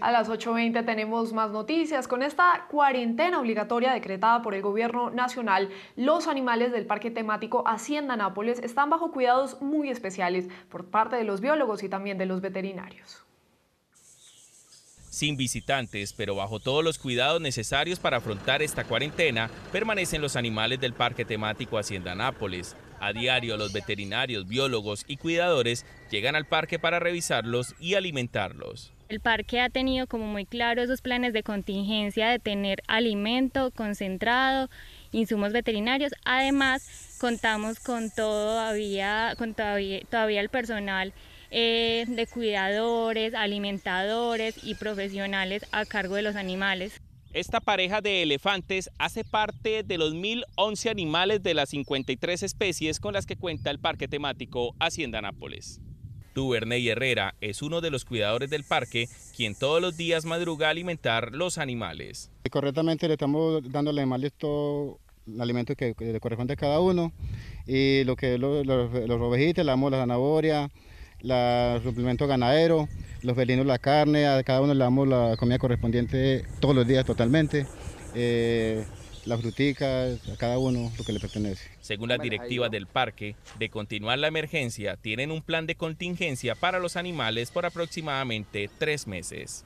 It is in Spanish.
A las 8.20 tenemos más noticias. Con esta cuarentena obligatoria decretada por el gobierno nacional, los animales del parque temático Hacienda Nápoles están bajo cuidados muy especiales por parte de los biólogos y también de los veterinarios sin visitantes, pero bajo todos los cuidados necesarios para afrontar esta cuarentena, permanecen los animales del Parque Temático Hacienda Nápoles. A diario los veterinarios, biólogos y cuidadores llegan al parque para revisarlos y alimentarlos. El parque ha tenido como muy claro esos planes de contingencia de tener alimento concentrado, insumos veterinarios. Además, contamos con todavía, con el personal eh, de cuidadores, alimentadores y profesionales a cargo de los animales. Esta pareja de elefantes hace parte de los 1.011 animales de las 53 especies con las que cuenta el parque temático Hacienda Nápoles y Herrera es uno de los cuidadores del parque, quien todos los días madruga a alimentar los animales. Eh, correctamente le estamos dando al animal el alimento que le corresponde a cada uno, y lo que los, los, le ovejitas, la zanahoria, los suplementos ganadero, los felinos la carne, a cada uno le damos la comida correspondiente todos los días totalmente. Eh, la frutica, a cada uno lo que le pertenece. Según las directivas del parque, de continuar la emergencia, tienen un plan de contingencia para los animales por aproximadamente tres meses.